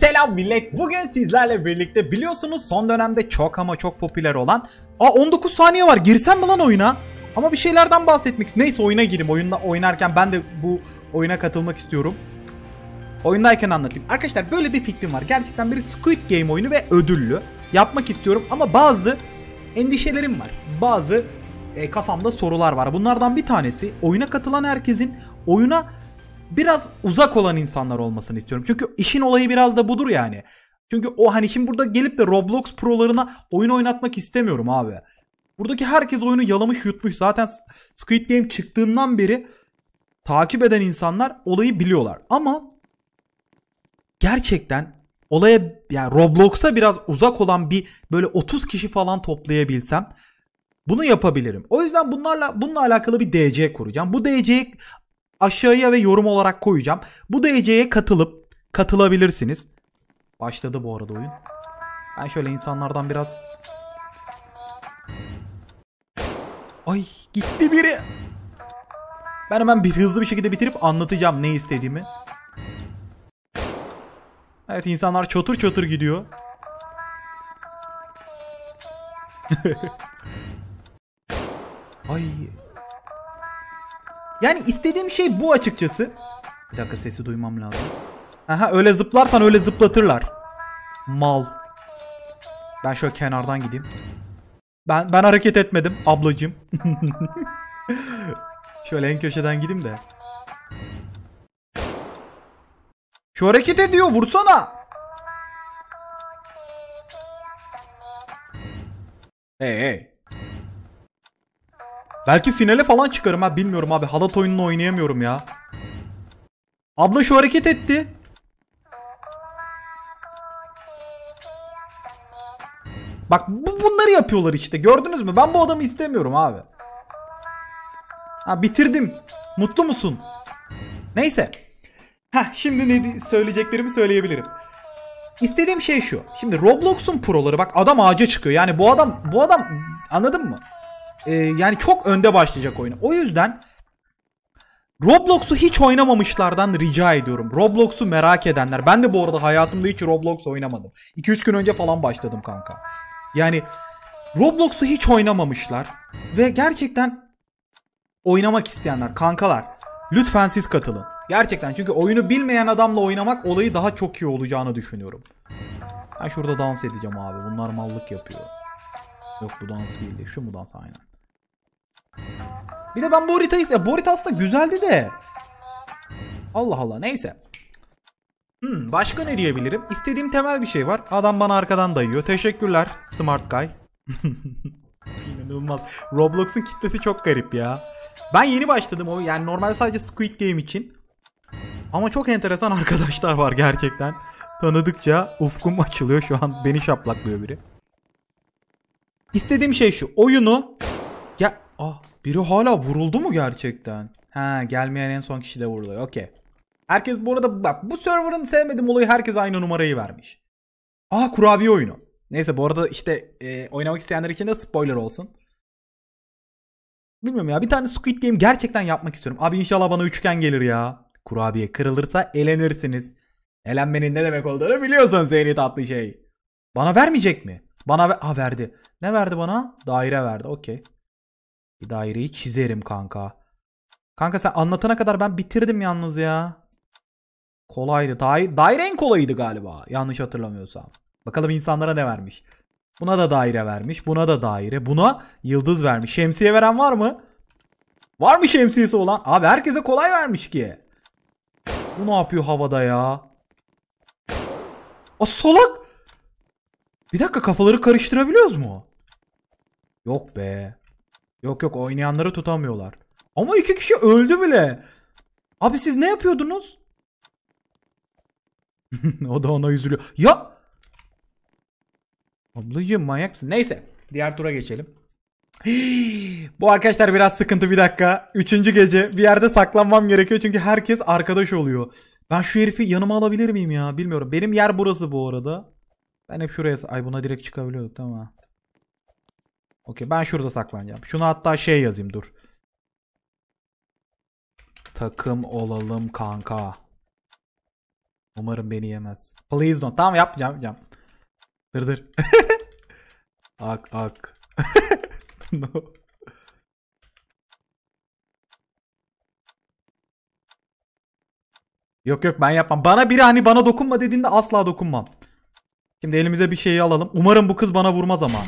Selam millet. Bugün sizlerle birlikte biliyorsunuz son dönemde çok ama çok popüler olan Aa 19 saniye var. Girsem mi lan oyuna? Ama bir şeylerden bahsetmek. Neyse oyuna gireyim. Oyunda oynarken ben de bu oyuna katılmak istiyorum. Oyundayken anlatayım. Arkadaşlar böyle bir fikrim var. Gerçekten bir Squid Game oyunu ve ödüllü. Yapmak istiyorum ama bazı endişelerim var. Bazı e, kafamda sorular var. Bunlardan bir tanesi oyuna katılan herkesin oyuna biraz uzak olan insanlar olmasını istiyorum. Çünkü işin olayı biraz da budur yani. Çünkü o hani şimdi burada gelip de Roblox prolarına oyun oynatmak istemiyorum abi. Buradaki herkes oyunu yalamış yutmuş. Zaten Squid Game çıktığından beri takip eden insanlar olayı biliyorlar. Ama gerçekten olaya yani Roblox'a biraz uzak olan bir böyle 30 kişi falan toplayabilsem bunu yapabilirim. O yüzden bunlarla bununla alakalı bir DC kuracağım. Bu DC aşağıya ve yorum olarak koyacağım. Bu da Ece'ye katılıp katılabilirsiniz. Başladı bu arada oyun. Ben şöyle insanlardan biraz... Ay gitti biri. Ben hemen bir hızlı bir şekilde bitirip anlatacağım ne istediğimi. Evet insanlar çatır çatır gidiyor. Ay yani istediğim şey bu açıkçası. Bir dakika sesi duymam lazım. Aha öyle zıplarsan öyle zıplatırlar. Mal. Ben şöyle kenardan gideyim. Ben ben hareket etmedim ablacığım. şöyle en köşeden gideyim de. Şu hareket ediyor vursana. Hey hey. Belki finale falan çıkarım ha bilmiyorum abi. Halat oyununu oynayamıyorum ya. Abla şu hareket etti. Bak bu, bunları yapıyorlar işte gördünüz mü? Ben bu adamı istemiyorum abi. Ha bitirdim. Mutlu musun? Neyse. Ha şimdi ne söyleyeceklerimi söyleyebilirim. İstediğim şey şu. Şimdi Roblox'un proları bak adam ağaca çıkıyor. Yani bu adam bu adam anladın mı? e, yani çok önde başlayacak oyunu. O yüzden Roblox'u hiç oynamamışlardan rica ediyorum. Roblox'u merak edenler. Ben de bu arada hayatımda hiç Roblox oynamadım. 2-3 gün önce falan başladım kanka. Yani Roblox'u hiç oynamamışlar ve gerçekten oynamak isteyenler kankalar lütfen siz katılın. Gerçekten çünkü oyunu bilmeyen adamla oynamak olayı daha çok iyi olacağını düşünüyorum. Ben şurada dans edeceğim abi. Bunlar mallık yapıyor. Yok bu dans değildi. Şu mu dans aynen. Bir de ben Boritas, Ya Boritas da güzeldi de. Allah Allah neyse. Hmm, başka ne diyebilirim? İstediğim temel bir şey var. Adam bana arkadan dayıyor. Teşekkürler Smart Guy. İnanılmaz. Roblox'un kitlesi çok garip ya. Ben yeni başladım o yani normalde sadece Squid Game için. Ama çok enteresan arkadaşlar var gerçekten. Tanıdıkça ufkum açılıyor şu an beni şaplaklıyor biri. İstediğim şey şu oyunu ya ah biri hala vuruldu mu gerçekten? Ha gelmeyen en son kişi de vuruluyor. Okey. Herkes bu arada bak bu server'ın sevmediğim olayı herkes aynı numarayı vermiş. Aa kurabiye oyunu. Neyse bu arada işte e, oynamak isteyenler için de spoiler olsun. Bilmiyorum ya bir tane Squid Game gerçekten yapmak istiyorum. Abi inşallah bana üçgen gelir ya. Kurabiye kırılırsa elenirsiniz. Elenmenin ne demek olduğunu biliyorsun seyri tatlı şey. Bana vermeyecek mi? Bana ve ha verdi. Ne verdi bana? Daire verdi. Okey. Bir daireyi çizerim kanka. Kanka sen anlatana kadar ben bitirdim yalnız ya. Kolaydı. Daire, daire en kolaydı galiba. Yanlış hatırlamıyorsam. Bakalım insanlara ne vermiş. Buna da daire vermiş. Buna da daire. Buna yıldız vermiş. Şemsiye veren var mı? Var mı şemsiyesi olan? Abi herkese kolay vermiş ki. Bu ne yapıyor havada ya? O solak. Bir dakika kafaları karıştırabiliyoruz mu? Yok be. Yok yok oynayanları tutamıyorlar. Ama iki kişi öldü bile. Abi siz ne yapıyordunuz? o da ona üzülüyor. Ya! Ablacığım manyak mısın? Neyse. Diğer tura geçelim. bu arkadaşlar biraz sıkıntı bir dakika. Üçüncü gece bir yerde saklanmam gerekiyor çünkü herkes arkadaş oluyor. Ben şu herifi yanıma alabilir miyim ya bilmiyorum. Benim yer burası bu arada. Ben hep şuraya... Ay buna direkt çıkabiliyorduk tamam. Okey ben şurada saklanacağım. Şunu hatta şey yazayım dur. Takım olalım kanka. Umarım beni yemez. Please don't. Tamam yapmayacağım. yapmayacağım. Dır dır. ak ak. no. Yok yok ben yapmam. Bana biri hani bana dokunma dediğinde asla dokunmam. Şimdi elimize bir şeyi alalım. Umarım bu kız bana vurmaz ama.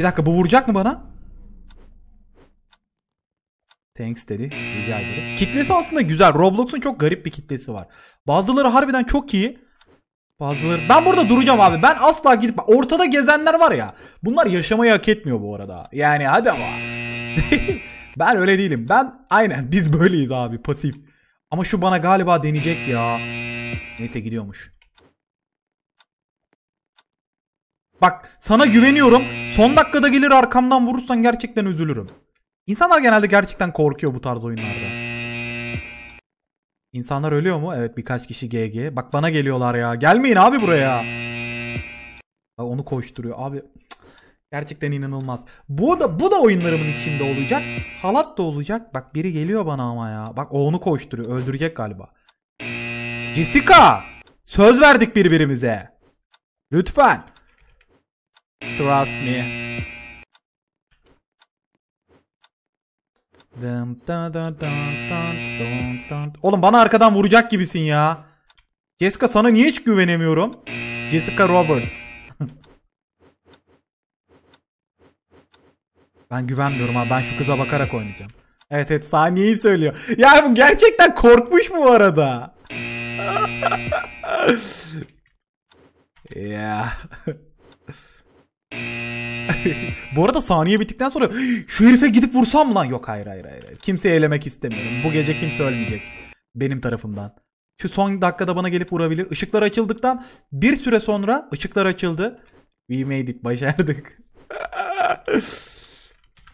Bir dakika bu vuracak mı bana? Thanks dedi. Rica ederim. Kitlesi aslında güzel. Roblox'un çok garip bir kitlesi var. Bazıları harbiden çok iyi. Bazıları... Ben burada duracağım abi. Ben asla gidip... Ortada gezenler var ya. Bunlar yaşamayı hak etmiyor bu arada. Yani hadi ama. ben öyle değilim. Ben aynen biz böyleyiz abi pasif. Ama şu bana galiba deneyecek ya. Neyse gidiyormuş. Bak sana güveniyorum. Son dakikada gelir arkamdan vurursan gerçekten üzülürüm. İnsanlar genelde gerçekten korkuyor bu tarz oyunlarda. İnsanlar ölüyor mu? Evet birkaç kişi GG. Bak bana geliyorlar ya. Gelmeyin abi buraya. Bak onu koşturuyor abi. Gerçekten inanılmaz. Bu da bu da oyunlarımın içinde olacak. Halat da olacak. Bak biri geliyor bana ama ya. Bak o onu koşturuyor. Öldürecek galiba. Jessica! Söz verdik birbirimize. Lütfen. Trust me. Oğlum bana arkadan vuracak gibisin ya. Jessica sana niye hiç güvenemiyorum? Jessica Roberts. ben güvenmiyorum ha. Ben şu kıza bakarak oynayacağım. Evet evet saniyeyi söylüyor. Ya bu gerçekten korkmuş bu arada. ya. Bu arada saniye bittikten sonra şu herife gidip vursam mı lan yok hayır hayır hayır. Kimseyi elemek istemiyorum. Bu gece kimse ölmeyecek benim tarafımdan. Şu son dakikada bana gelip vurabilir. Işıklar açıldıktan bir süre sonra ışıklar açıldı. We made it başardık.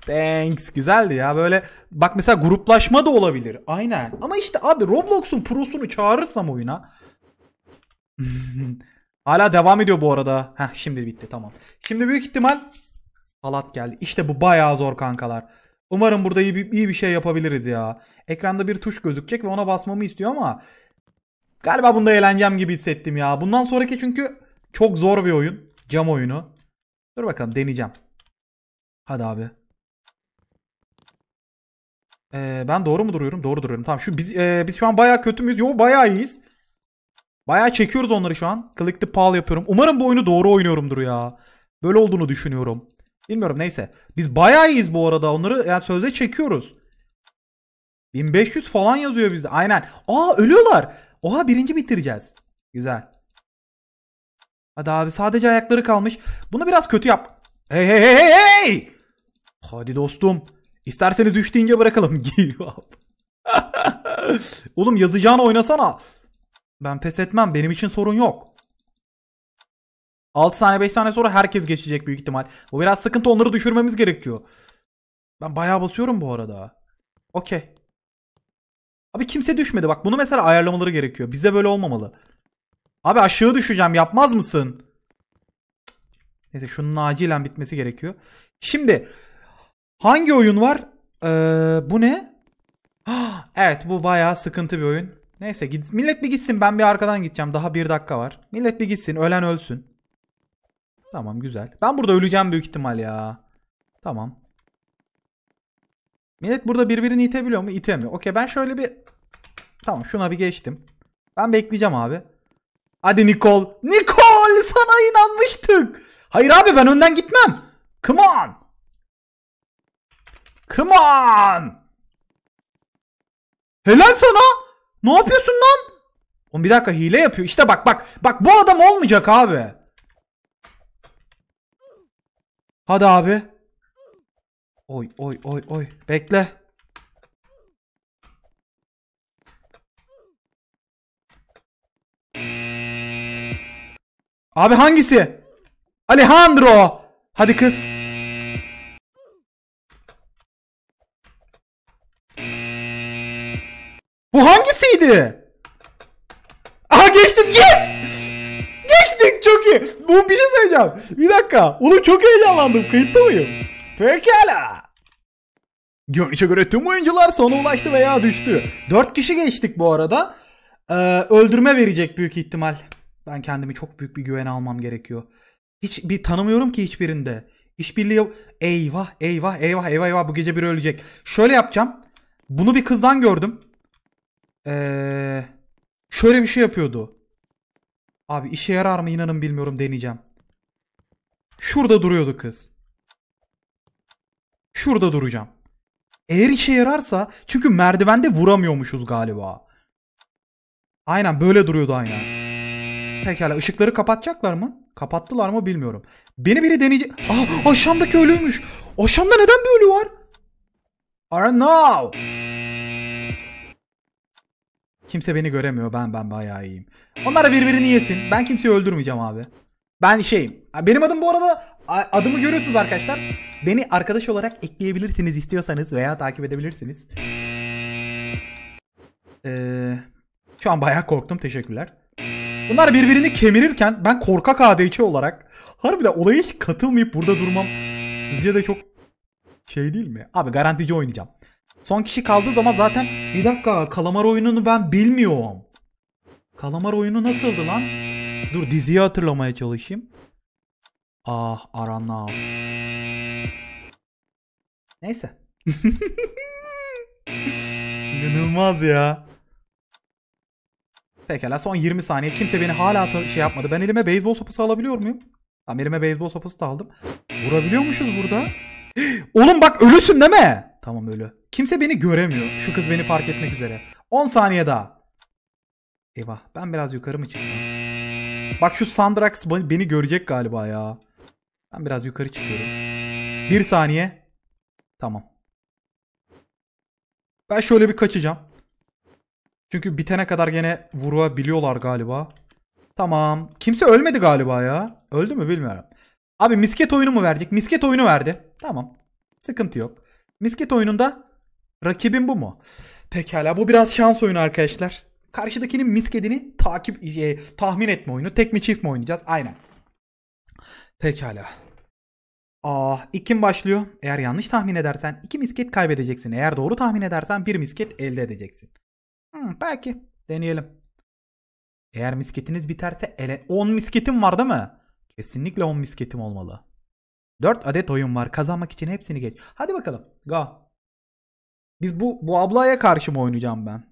Thanks. Güzeldi ya böyle. Bak mesela gruplaşma da olabilir. Aynen. Ama işte abi Roblox'un prosunu çağırırsam oyuna. Hala devam ediyor bu arada. Heh şimdi bitti tamam. Şimdi büyük ihtimal Palat geldi. İşte bu bayağı zor kankalar. Umarım burada iyi bir, iyi bir şey yapabiliriz ya. Ekranda bir tuş gözükecek ve ona basmamı istiyor ama galiba bunda eğleneceğim gibi hissettim ya. Bundan sonraki çünkü çok zor bir oyun. Cam oyunu. Dur bakalım deneyeceğim. Hadi abi. Ee, ben doğru mu duruyorum? Doğru duruyorum. Tamam şu biz, e, biz şu an bayağı kötü müyüz? Yo bayağı iyiyiz. Bayağı çekiyoruz onları şu an. Click the Pal yapıyorum. Umarım bu oyunu doğru oynuyorumdur ya. Böyle olduğunu düşünüyorum. Bilmiyorum neyse. Biz bayağı iyiyiz bu arada. Onları yani sözde çekiyoruz. 1500 falan yazıyor bizde. Aynen. Aa ölüyorlar. Oha birinci bitireceğiz. Güzel. Hadi abi sadece ayakları kalmış. Bunu biraz kötü yap. Hey hey hey hey. hey! Hadi dostum. İsterseniz 3 deyince bırakalım. Give up. Oğlum yazacağını oynasana. Ben pes etmem. Benim için sorun yok. 6 saniye 5 saniye sonra herkes geçecek büyük ihtimal. Bu biraz sıkıntı onları düşürmemiz gerekiyor. Ben bayağı basıyorum bu arada. Okey. Abi kimse düşmedi. Bak bunu mesela ayarlamaları gerekiyor. Bizde böyle olmamalı. Abi aşağı düşeceğim yapmaz mısın? Neyse şunun acilen bitmesi gerekiyor. Şimdi hangi oyun var? Ee, bu ne? evet bu bayağı sıkıntı bir oyun. Neyse git, millet bir gitsin ben bir arkadan gideceğim. Daha bir dakika var. Millet bir gitsin ölen ölsün. Tamam güzel. Ben burada öleceğim büyük ihtimal ya. Tamam. Millet burada birbirini itebiliyor mu? İtemiyor. Okey ben şöyle bir... Tamam şuna bir geçtim. Ben bekleyeceğim abi. Hadi Nikol. Nikol sana inanmıştık. Hayır abi ben önden gitmem. Come on. Come on. Helal sana. Ne yapıyorsun lan? Oğlum bir dakika hile yapıyor. İşte bak bak. Bak bu adam olmayacak abi. Hadi abi. Oy oy oy oy. Bekle. Abi hangisi? Alejandro. Hadi kız. mi? Aha geçtim yes! Geçtik çok iyi. bunu bir şey söyleyeceğim. Bir dakika. Oğlum çok heyecanlandım. Kayıtta mıyım? Pekala. Görünüşe göre tüm oyuncular sona ulaştı veya düştü. 4 kişi geçtik bu arada. Ee, öldürme verecek büyük ihtimal. Ben kendimi çok büyük bir güvene almam gerekiyor. Hiç bir tanımıyorum ki hiçbirinde. İşbirliği eyvah eyvah eyvah eyvah eyvah bu gece bir ölecek. Şöyle yapacağım. Bunu bir kızdan gördüm. Ee, şöyle bir şey yapıyordu. Abi işe yarar mı inanın bilmiyorum deneyeceğim. Şurada duruyordu kız. Şurada duracağım. Eğer işe yararsa çünkü merdivende vuramıyormuşuz galiba. Aynen böyle duruyordu aynen. Pekala ışıkları kapatacaklar mı? Kapattılar mı bilmiyorum. Beni biri deneyecek. Ah aşamdaki ölüymüş. Aşamda neden bir ölü var? I don't know. Kimse beni göremiyor. Ben ben bayağı iyiyim. Onlar da birbirini yesin. Ben kimseyi öldürmeyeceğim abi. Ben şeyim. Benim adım bu arada adımı görüyorsunuz arkadaşlar. Beni arkadaş olarak ekleyebilirsiniz istiyorsanız veya takip edebilirsiniz. Ee, şu an bayağı korktum. Teşekkürler. Bunlar birbirini kemirirken ben korkak ADC olarak harbiden olaya hiç katılmayıp burada durmam sizce de çok şey değil mi? Abi garantici oynayacağım. Son kişi kaldığı zaman zaten bir dakika kalamar oyununu ben bilmiyorum. Kalamar oyunu nasıldı lan? Dur diziyi hatırlamaya çalışayım. Ah Arana. Neyse. İnanılmaz ya. Pekala son 20 saniye. Kimse beni hala şey yapmadı. Ben elime beyzbol sopası alabiliyor muyum? Tamam elime beyzbol sopası da aldım. Vurabiliyormuşuz burada. Oğlum bak ölüsün deme. Tamam ölü. Kimse beni göremiyor. Şu kız beni fark etmek üzere. 10 saniye daha. Eyvah ben biraz yukarı mı çıksam? Bak şu Sandrax beni görecek galiba ya. Ben biraz yukarı çıkıyorum. 1 saniye. Tamam. Ben şöyle bir kaçacağım. Çünkü bitene kadar gene vurabiliyorlar galiba. Tamam. Kimse ölmedi galiba ya. Öldü mü bilmiyorum. Abi misket oyunu mu verecek? Misket oyunu verdi. Tamam. Sıkıntı yok. Misket oyununda Rakibim bu mu? Pekala bu biraz şans oyunu arkadaşlar. Karşıdakinin miskedini takip e, tahmin etme oyunu. Tek mi çift mi oynayacağız? Aynen. Pekala. Aa, ah, ilk kim başlıyor? Eğer yanlış tahmin edersen iki misket kaybedeceksin. Eğer doğru tahmin edersen bir misket elde edeceksin. Hmm, belki. Deneyelim. Eğer misketiniz biterse ele... 10 misketim var değil mi? Kesinlikle 10 misketim olmalı. 4 adet oyun var. Kazanmak için hepsini geç. Hadi bakalım. Go. Biz bu, bu ablaya karşı mı oynayacağım ben?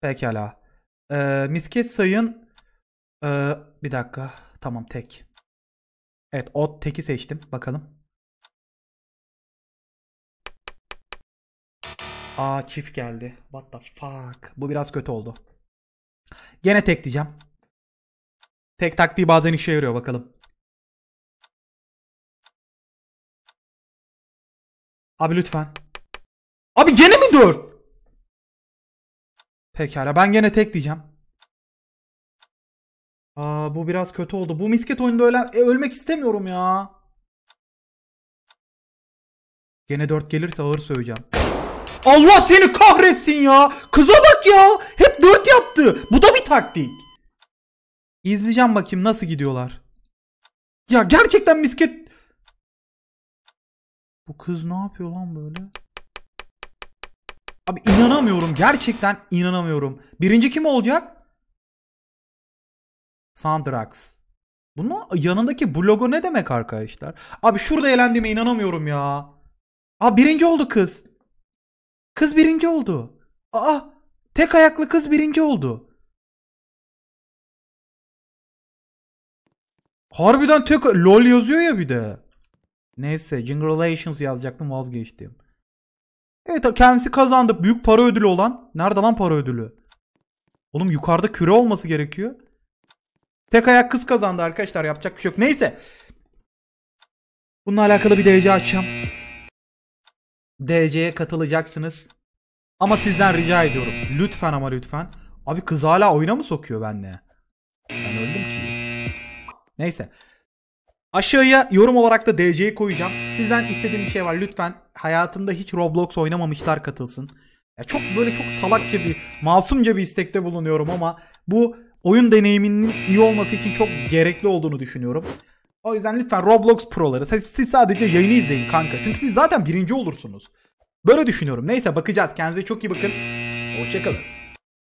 Pekala. Ee, misket sayın. Ee, bir dakika. Tamam tek. Evet o teki seçtim. Bakalım. Aa çift geldi. What the fuck. Bu biraz kötü oldu. Gene tek diyeceğim. Tek taktiği bazen işe yarıyor bakalım. Abi lütfen. Abi gene mi 4? Pekala ben gene tek diyeceğim. Aa bu biraz kötü oldu. Bu misket oyunda ölen. e, ölmek istemiyorum ya. Gene 4 gelirse ağır söyleyeceğim. Allah seni kahretsin ya. Kıza bak ya. Hep 4 yaptı. Bu da bir taktik. İzleyeceğim bakayım nasıl gidiyorlar. Ya gerçekten misket. Bu kız ne yapıyor lan böyle? Abi inanamıyorum. Gerçekten inanamıyorum. Birinci kim olacak? Sandrax. Bunun yanındaki bu logo ne demek arkadaşlar? Abi şurada eğlendiğime inanamıyorum ya. Aa birinci oldu kız. Kız birinci oldu. Aa tek ayaklı kız birinci oldu. Harbiden tek lol yazıyor ya bir de. Neyse Jingle Relations yazacaktım vazgeçtim. Evet kendisi kazandı. Büyük para ödülü olan. Nerede lan para ödülü? Oğlum yukarıda küre olması gerekiyor. Tek ayak kız kazandı arkadaşlar. Yapacak bir şey yok. Neyse. Bununla alakalı bir DC açacağım. DC'ye katılacaksınız. Ama sizden rica ediyorum. Lütfen ama lütfen. Abi kız hala oyuna mı sokuyor benle? Ben öldüm ki. Neyse. Aşağıya yorum olarak da DC'yi koyacağım. Sizden istediğim bir şey var. Lütfen hayatında hiç Roblox oynamamışlar katılsın. Ya çok böyle çok salakça bir, masumca bir istekte bulunuyorum ama bu oyun deneyiminin iyi olması için çok gerekli olduğunu düşünüyorum. O yüzden lütfen Roblox Pro'ları siz, siz sadece yayını izleyin kanka. Çünkü siz zaten birinci olursunuz. Böyle düşünüyorum. Neyse bakacağız. Kendinize çok iyi bakın. Hoşçakalın.